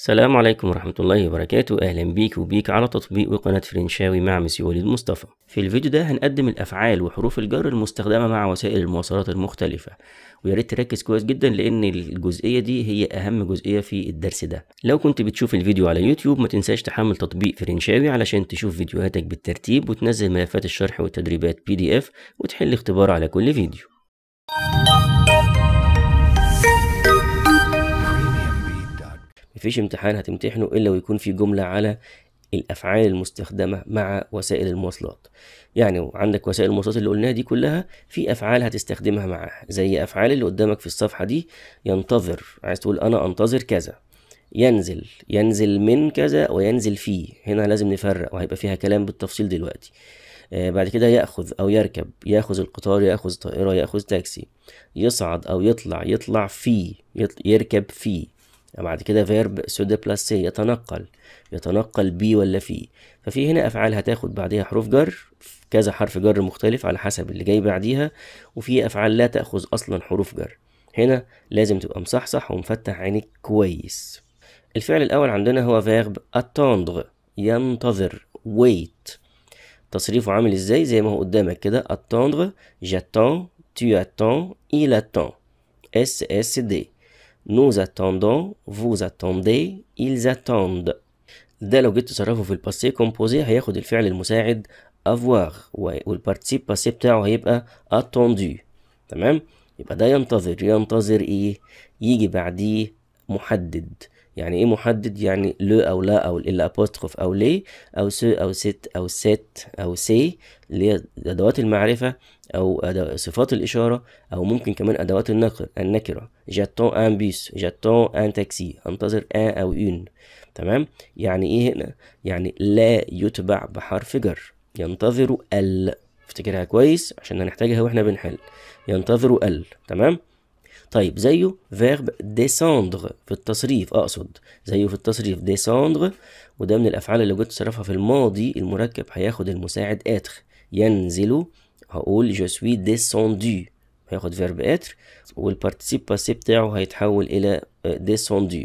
السلام عليكم ورحمة الله وبركاته أهلا بيك وبيك على تطبيق وقناة فرنشاوي مع مسيو وليد مصطفى في الفيديو ده هنقدم الأفعال وحروف الجر المستخدمة مع وسائل المواصلات المختلفة وياريت تركز كويس جدا لأن الجزئية دي هي أهم جزئية في الدرس ده لو كنت بتشوف الفيديو على يوتيوب ما تنساش تحمل تطبيق فرنشاوي علشان تشوف فيديوهاتك بالترتيب وتنزل ملفات الشرح والتدريبات بي دي اف وتحل اختبار على كل فيديو مفيش امتحان هتمتحنه إلا ويكون في جملة على الافعال المستخدمه مع وسائل المواصلات يعني عندك وسائل المواصلات اللي قلناها دي كلها في افعال هتستخدمها معاها زي افعال اللي قدامك في الصفحه دي ينتظر عايز تقول انا انتظر كذا ينزل ينزل من كذا وينزل فيه هنا لازم نفرق وهيبقى فيها كلام بالتفصيل دلوقتي آه بعد كده ياخذ او يركب ياخذ القطار ياخذ طائره ياخذ تاكسي يصعد او يطلع يطلع فيه يركب فيه يعني بعد كده فيرب سو ديبلاسي يتنقل يتنقل بي ولا في ففي هنا افعال هتاخد بعديها حروف جر كذا حرف جر مختلف على حسب اللي جاي بعديها وفي افعال لا تاخذ اصلا حروف جر هنا لازم تبقى مصحصح ومفتح عينك كويس الفعل الاول عندنا هو فيرب اتوندغ ينتظر wait تصريفه عامل ازاي زي ما هو قدامك كده attendre j'attends tu attends il attend اس s nous attendons vous attendez ils attendent ده لو جيت تصرفه في الباسيه كومبوزي هياخد الفعل المساعد avoir والبارتيسيب باسيه بتاعه هيبقى attendu تمام يبقى ده ينتظر ينتظر ايه يجي بعديه محدد يعني ايه محدد يعني لو او لا او الابوستروف او ليه او سو او ست او سات او سي اللي هي ادوات المعرفه أو صفات الإشارة أو ممكن كمان أدوات النقر النكرة جاتون أن بيس جاتون أن تاكسي أنتظر أن أو إن تمام يعني إيه هنا يعني لا يتبع بحرف جر ينتظر ال افتكرها كويس عشان هنحتاجها واحنا بنحل ينتظر ال تمام طيب زيه فيرب ديسوندغ في التصريف اقصد زيه في التصريف ديسوندغ وده من الافعال اللي جيت تصرفها في الماضي المركب هياخد المساعد اتخ ينزل هقول جو سوي ديسوندو هياخد فيرب اتر والبارتيسيب باسي بتاعه هيتحول الى ديسوندو آه,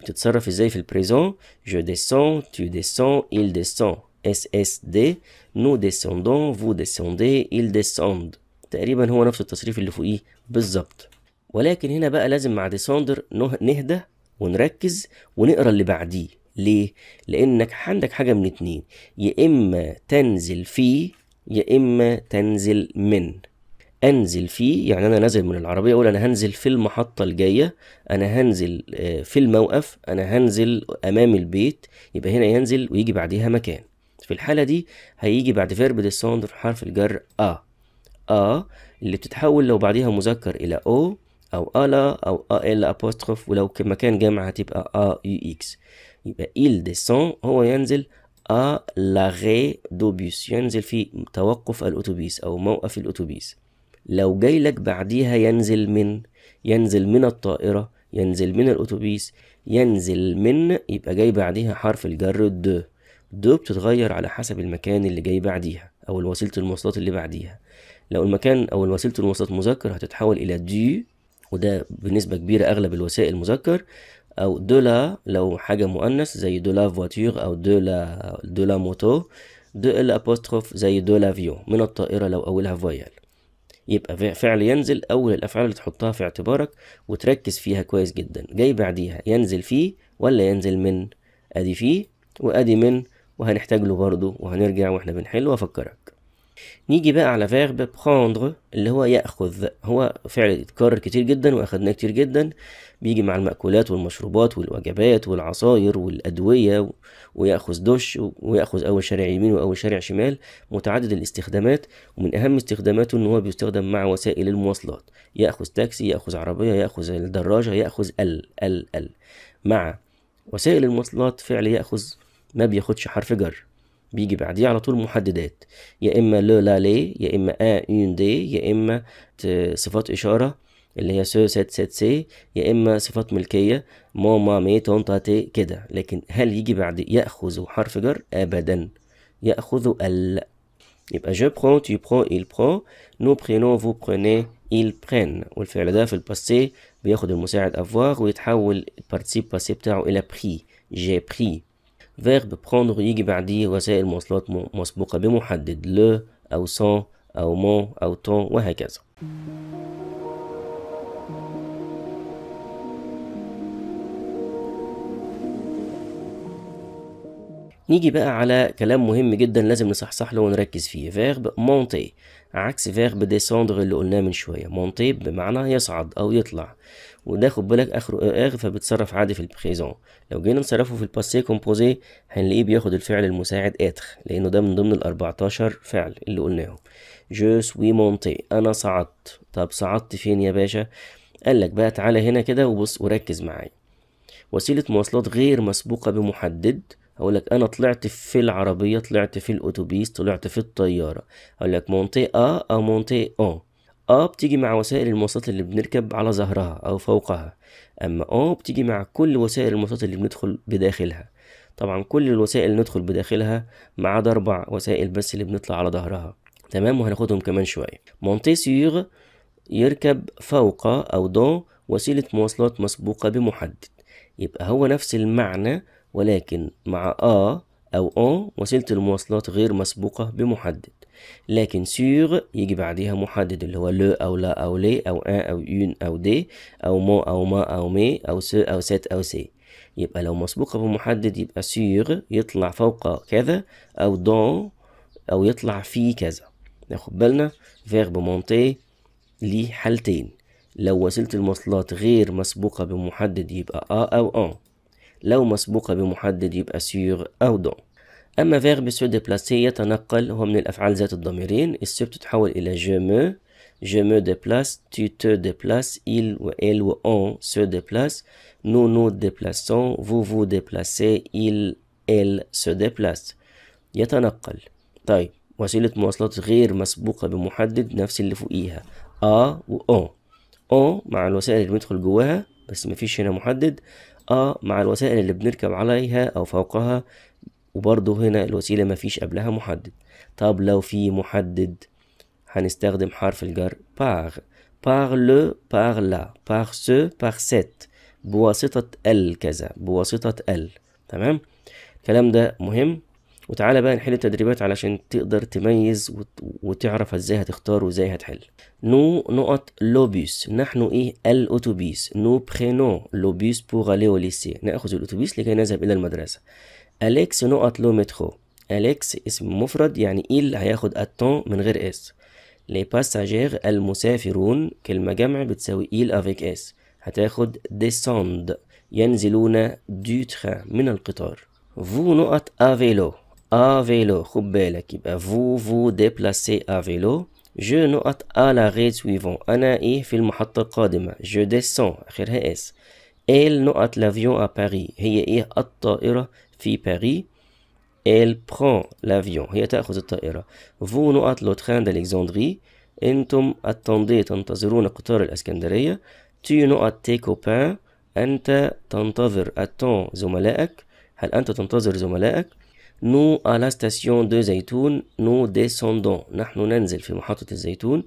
بتتصرف ازاي في البريزون جو ديسون تو ديسون il descend اس اس دي نو ديسوندون فو ديسوندي il descend تقريبا هو نفس التصريف اللي فوقيه بالظبط ولكن هنا بقى لازم مع ديسوندر نهدى ونركز ونقرا اللي بعديه ليه؟ لانك عندك حاجه من اتنين يا اما تنزل فيه يا إما تنزل من انزل فيه يعني انا نازل من العربيه اقول انا هنزل في المحطه الجايه انا هنزل آه، في الموقف انا هنزل امام البيت يبقى هنا ينزل ويجي بعديها مكان في الحاله دي هيجي بعد فيرب ديسوندر حرف الجر ا ا اللي بتتحول لو بعديها مذكر الى او او الا او ا ال ابوستروف ولو مكان جامعه هتبقى ا يو اكس يبقى إيل ديسون هو ينزل ا آه، لاغي دوبيس ينزل في توقف الأتوبيس أو موقف الأتوبيس لو جاي لك بعديها ينزل من ينزل من الطائرة ينزل من الأتوبيس ينزل من يبقى جاي بعديها حرف الجر دو دو بتتغير على حسب المكان اللي جاي بعديها أو الوسيلة المواصلات اللي بعديها لو المكان أو الوسيلة المواصلات مذكر هتتحول إلى دي وده بنسبة كبيرة أغلب الوسائل مذكر أو دو لا لو حاجة مؤنث زي دو لا فواتير أو دو لا دو لا دو ال أبوستروف زي دو لافيون من الطائرة لو أولها فويال يبقى فعل ينزل أول الأفعال اللي تحطها في اعتبارك وتركز فيها كويس جدا جاي بعديها ينزل فيه ولا ينزل من أدي فيه وأدي من وهنحتاج له برضه وهنرجع واحنا بنحل وأفكرك نيجي بقى على فيرب بروندر اللي هو يأخذ هو فعل اتكرر كتير جدا واخدناه كتير جدا بيجي مع المأكولات والمشروبات والوجبات والعصاير والأدوية ويأخذ دش ويأخذ أول شارع يمين وأول شارع شمال متعدد الاستخدامات ومن أهم استخداماته إن هو بيستخدم مع وسائل المواصلات يأخذ تاكسي يأخذ عربية يأخذ الدراجة يأخذ ال ال ال مع وسائل المواصلات فعل يأخذ ما بياخدش حرف جر بيجي بعديه على طول محددات يا اما لو لا لي يا اما ان اون دي يا اما صفات اشاره اللي هي سو سات سات سي يا اما صفات ملكيه ما مي تون تاتي كده لكن هل يجي بعد ياخذ حرف جر ابدا ياخذ ال يبقى جو برون تو برون il برون نو برينو فو prenez ils برين والفعل ده في الباسيه بياخد المساعد افوار ويتحول البارتيسيب باسي بتاعه الى بري جي بري verbe prendre يجي بعديه وسائل مواصلات مسبوقة بمحدد le أو son أو mon أو ton وهكذا نيجي بقى على كلام مهم جدا لازم نصحصح له ونركز فيه فيرب مونتي عكس فيرب ديسوندر اللي قلناه من شويه مونتي بمعنى يصعد او يطلع وده خد بالك اخره اغ فبيتصرف عادي في البريزون لو جينا نصرفه في الباسي كومبوزي هنلاقيه بياخد الفعل المساعد اتخ لانه ده من ضمن ال14 فعل اللي قلناهم جو سوي مونتي انا صعدت طب صعدت فين يا باشا قال لك بقى تعالى هنا كده وبص وركز معايا وسيله مواصلات غير مسبوقه بمحدد اقول لك انا طلعت في العربيه طلعت في الاتوبيس طلعت في الطياره اقول لك مونتي ا او مونتي اون أ بتيجي مع وسائل المواصلات اللي بنركب على ظهرها او فوقها اما أو بتيجي مع كل وسائل المواصلات اللي بندخل بداخلها طبعا كل الوسائل اللي ندخل بداخلها ما عدا اربع وسائل بس اللي بنطلع على ظهرها تمام وهناخدهم كمان شويه مونتي سيغ يركب فوق او دون وسيله مواصلات مسبوقه بمحدد يبقى هو نفس المعنى ولكن مع آ أو أون وسيلة المواصلات غير مسبوقة بمحدد لكن سور يجي بعديها محدد اللي هو لو أو لا أو لي أو أن أو يون أو دي أو مو أو ما أو مي أو سو أو ست أو سي يبقى لو مسبوقة بمحدد يبقى سور يطلع فوق كذا أو دون أو يطلع في كذا ناخد بالنا فيرب مونتي ليه حالتين لو وسيلة المواصلات غير مسبوقة بمحدد يبقى أ أو أن لو مسبوقة بمحدد يبقى سور أو دون أما فيرب سو ديبلاسي يتنقل هو من الأفعال ذات الضميرين السو بتتحول إلى جو مو جو مو ديبلاس تي تو ديبلاس إل و إل و أون سو ديبلاس نو نو ديبلاسون فو فو ديبلاسي إل إل سو ديبلاس يتنقل طيب وسيلة مواصلات غير مسبوقة بمحدد نفس اللي فوقيها أ و أون أون مع الوسائل اللي بندخل جواها بس مفيش هنا محدد أ مع الوسائل اللي بنركب عليها أو فوقها وبرضه هنا الوسيلة مفيش قبلها محدد طب لو في محدد هنستخدم حرف الجر par par le par la par ce par cette بواسطة ال كذا بواسطة ال تمام الكلام ده مهم وتعالى بقى نحل التدريبات علشان تقدر تميز وتعرف ازاي هتختار وازاي هتحل نو نقط لوبيس نحن ايه الاتوبيس نو برينو لوبيس بوغ الي او ليسي ناخذ الاتوبيس لكي نذهب الى المدرسه أليكس نقط لو مترو أليكس اسم مفرد يعني إيل هياخد التون من غير اس لي باساجير المسافرون كلمة جمع بتساوي إيل افيك اس هتاخد ديسوند ينزلون دو من القطار فو نقط افيلو افيلو خد بالك يبقى فو فو ديبلاسي افيلو جو نقط على غيت سويفون أنا إيه في المحطة القادمة جو ديسون آخرها اس إل نقط لافيون أ باري هي إيه الطائرة في باريس elle prend l'avion هي تأخذ الطائرة vous نقط le train d'Alexandrie انتم attendez تنتظرون قطار الاسكندرية tu نقط tes copains انت تنتظر attend زملائك هل انت تنتظر زملائك nous à la station de Zaytoun nous descendons نحن ننزل في محطة الزيتون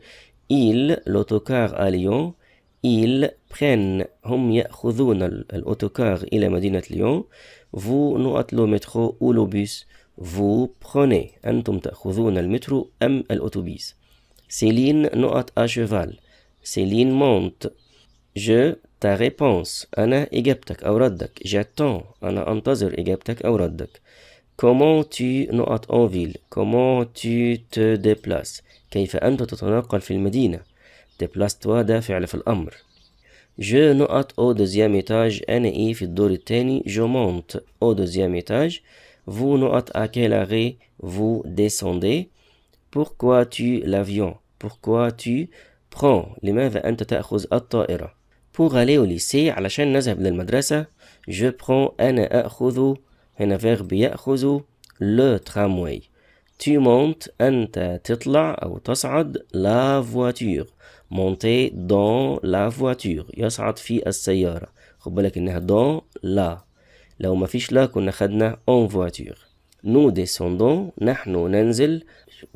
il l'autocar à Lyon ايل prennent هم يأخذون الأوتوكار إلى مدينة ليون فو نوات لو مترو أو لو بوس فو بخوني أنتم تأخذون المترو أم الأوتوبيس سيلين نوات ا شيفال Céline مونت je تا réponse أنا إجابتك أو ردك جاتون أنا أنتظر إجابتك أو ردك Comment tu نوات en ville Comment tu te déplaces كيف أنت تتنقل في المدينة دي بلاس توا دافع في الأمر جو نقط أو دوزيام إيتاج أنا إي في الدور التاني جو مونت أو دوزيام إيتاج فو نقط أكيل أغي فو ديسوندي بوركوا تو لافيون بوركوا تو برون لماذا أنت تأخذ الطائرة بوغ أو ليسي علشان نذهب للمدرسة جو برون أنا أخذ هنا فيغب يأخذ لو تراموي تو مونت أنت تطلع أو تصعد لا فواتور مونتي دون لا فواتور يصعد في السيارة خد بالك إنها دون لا لو ما فيش لا كنا خدنا en voiture نو ديسوندون نحن ننزل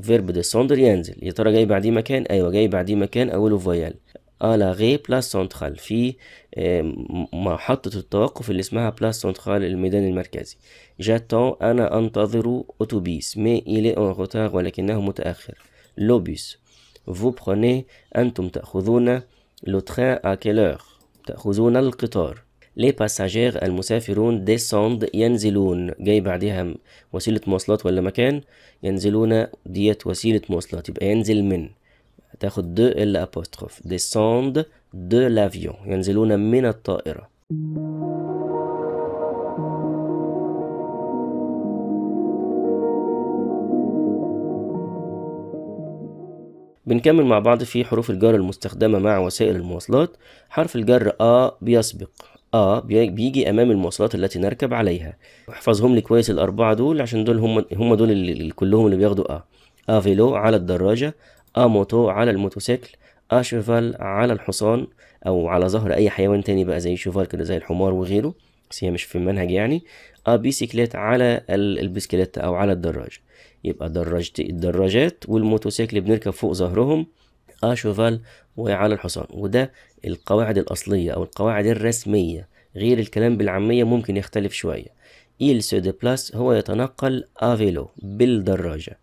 فيرب ديسوندر ينزل يا ترى جاي بعديه مكان أيوة جاي بعديه مكان أوله فويال على غي بلاس سنترال في آه، محطة التوقف اللي اسمها بلاس سنترال الميدان المركزي جاتون أنا أنتظر أتوبيس مي إلي أون روتار ولكنه متأخر لوبيس vous prenez أنتم تأخذون le train à quelle heure تأخذون القطار لي passagers المسافرون descend ينزلون جاي بعدها وسيلة مواصلات ولا مكان ينزلون ديت وسيلة مواصلات يبقى ينزل من تاخد دو ال apostrophe descend de l'avion ينزلون من الطائرة بنكمل مع بعض في حروف الجر المستخدمة مع وسائل المواصلات حرف الجر آ بيسبق آ بيجي أمام المواصلات التي نركب عليها احفظهم لي كويس الأربعة دول عشان دول هم هم دول اللي كلهم اللي بياخدوا آ آ فيلو على الدراجة آ موتو على الموتوسيكل آ شيفال على الحصان أو على ظهر أي حيوان تاني بقى زي الشيفال كده زي الحمار وغيره بس هي مش في المنهج يعني آ بيسيكليت على البسكليت أو على الدراجة يبقى دراجة الدراجات والموتوسيكل بنركب فوق ظهرهم اشوفال آه، وعلى الحصان وده القواعد الاصليه او القواعد الرسميه غير الكلام بالعاميه ممكن يختلف شويه إيل سو دي بلاس هو يتنقل افيلو آه بالدراجه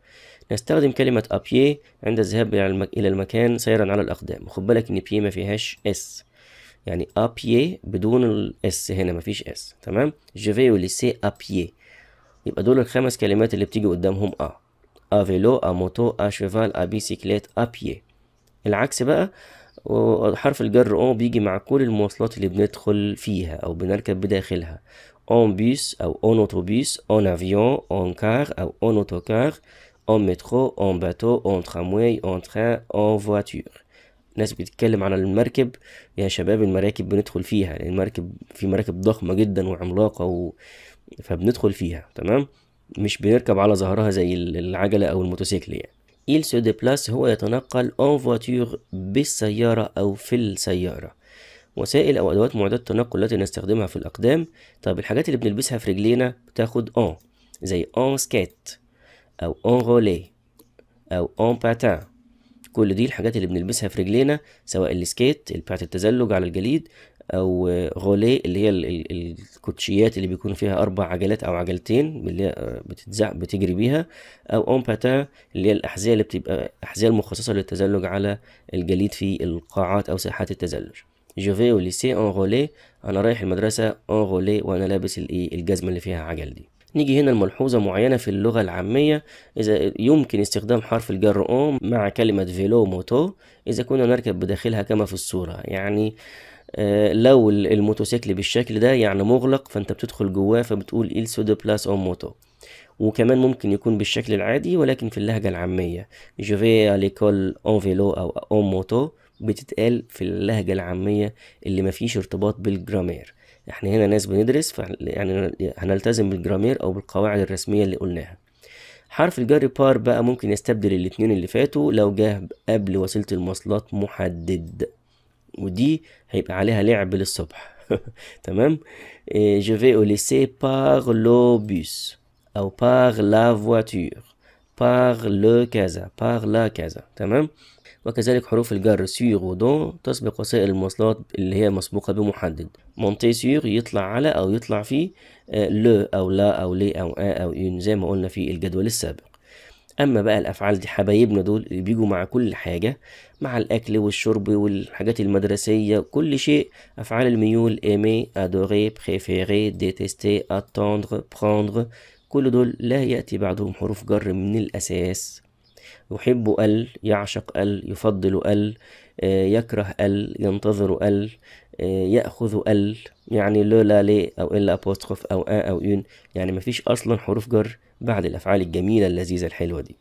نستخدم كلمة أبيي آه إيه عند الذهاب إلى المكان سيرا على الأقدام خد بالك إن بيي إيه ما فيهاش إس يعني أبيي إيه بدون الإس هنا ما فيش إس تمام جو في سي أبيي يبقى دول الخمس كلمات اللي بتيجي قدامهم ا ا فيلو ا موتو ا شيفال ا بيسيكليت ا بيي العكس بقى حرف الجر اون بيجي مع كل المواصلات اللي بندخل فيها او بنركب بداخلها اون بيس او اون اوتوبيس اون افيون اون كار او اون اوتوكار اون مترو اون باتو اون تراموي اون تران اون فواتور ناس بتتكلم على المركب يا شباب المراكب بندخل فيها لان المركب في مراكب ضخمه جدا وعملاقه و... فبندخل فيها تمام مش بنركب على ظهرها زي العجلة أو الموتوسيكل يعني إيل سو دي بلاس هو يتنقل en voiture بالسيارة أو في السيارة وسائل أو أدوات معدات التنقل التي نستخدمها في الأقدام طب الحاجات اللي بنلبسها في رجلينا بتاخد en زي en skate أو en غولي أو en patin كل دي الحاجات اللي بنلبسها في رجلينا سواء السكيت بتاعة التزلج على الجليد او غولي اللي هي الكوتشيات اللي بيكون فيها اربع عجلات او عجلتين اللي هي آه، بتتزع بتجري بيها او اون باتان اللي هي الاحذيه اللي بتبقى احذيه المخصصه للتزلج على الجليد في القاعات او ساحات التزلج جو في ليسي اون en انا رايح المدرسه اون غولي وانا لابس الايه الجزمه اللي فيها عجل دي نيجي هنا لملحوظة معينة في اللغة العامية إذا يمكن استخدام حرف الجر أون مع كلمة فيلو موتو إذا كنا نركب بداخلها كما في الصورة يعني آه، لو الموتوسيكل بالشكل ده يعني مغلق فانت بتدخل جواه فبتقول إل سودو بلاس أو موتو وكمان ممكن يكون بالشكل العادي ولكن في اللهجة العامية جوفي اليكول اون فيلو أو اون موتو بتتقال في اللهجة العامية اللي مفيش ارتباط بالجرامير احنا هنا ناس بندرس يعني هنلتزم بالجرامير أو بالقواعد الرسمية اللي قلناها حرف الجر بار بقى ممكن يستبدل الاتنين اللي فاتوا لو جه قبل وسيلة المواصلات محدد ودي هيبقى عليها لعب للصبح تمام je vais au lycée par le bus او par la voiture par le كذا par la كذا تمام وكذلك حروف الجر سيغ ودون تسبق وسائل المواصلات اللي هي مسبوقة بمحدد مونتي سيغ يطلع على أو يطلع في لو آه، أو لا أو لي أو آ أو إن زي ما قلنا في الجدول السابق اما بقى الافعال دي حبايبنا دول اللي بيجوا مع كل حاجه مع الاكل والشرب والحاجات المدرسيه كل شيء افعال الميول ايمي ادوري بريفيري ديتيستي attendre prendre كل دول لا ياتي بعدهم حروف جر من الاساس يحب ال يعشق ال يفضل ال آه، يكره ال ينتظر ال آه، ياخذ ال يعني لولا لي او الا ابوستروف او ا او اون يعني مفيش اصلا حروف جر بعد الأفعال الجميلة اللذيذة الحلوة دي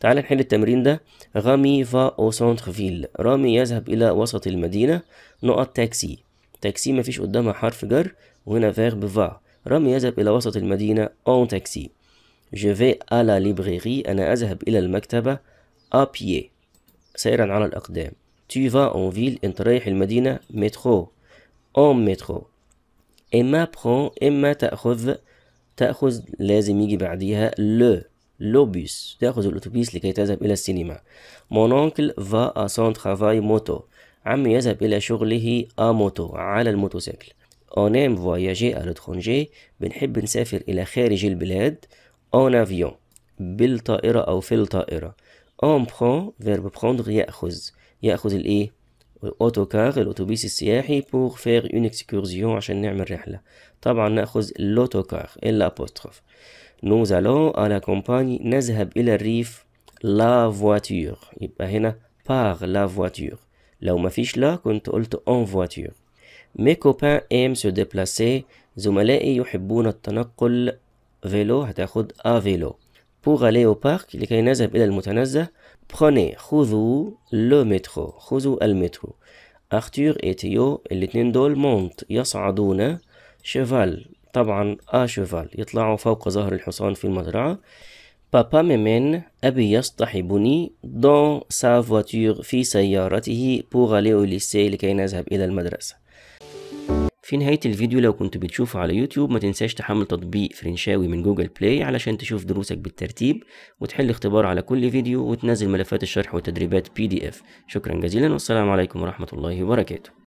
تعال نحل التمرين ده غامي فا او سونتر فيل رامي يذهب الى وسط المدينه نقط تاكسي تاكسي مفيش قدامها حرف جر وهنا فيرب فا رامي يذهب الى وسط المدينه اون تاكسي جو في à la librairie أنا أذهب إلى المكتبة à pied سيرا على الأقدام Tu vas en ville, انت رايح المدينة مترو En مترو إما prend, إما تأخذ تأخذ لازم يجي بعديها le. لوبيس تأخذ الأتوبيس لكي تذهب إلى السينما. Mon oncle va à son travail moto. عمي يذهب إلى شغله à moto على الموتوسيكل. On aime voyager à l'étranger. بنحب نسافر إلى خارج البلاد en avion. بالطائرة أو في الطائرة. On prend verbe prendre يأخذ. ياخذ الايه اوتو كار السياحي بور فير اون اكسكورسيون عشان نعمل رحله طبعا ناخذ لوتو كار الا ابوستروف نوز الون على كومباني نذهب الى الريف لا فواتور يبقى هنا بار لا فواتور لو مفيش لا كنت قلت اون فواتور مي كوبان ايم سو ديبلاسي زملائي يحبون التنقل فيلو هتاخد ا فيلو بور الي او بارك لكي نذهب الى المتنزه بخوني خذوا لو مترو خذوا المترو. Arthur et Theo الاتنين دول مونت يصعدون شيفال طبعا آ شيفال يطلعوا فوق ظهر الحصان في المزرعة. بابا ممن أبي يصطحبني دون سا فواتور في سيارته pour الي او لكي نذهب إلى المدرسة. في نهاية الفيديو لو كنت بتشوفه على يوتيوب ما تنساش تحمل تطبيق فرنشاوي من جوجل بلاي علشان تشوف دروسك بالترتيب وتحل اختبار على كل فيديو وتنزل ملفات الشرح والتدريبات بي دي اف شكرا جزيلا والسلام عليكم ورحمة الله وبركاته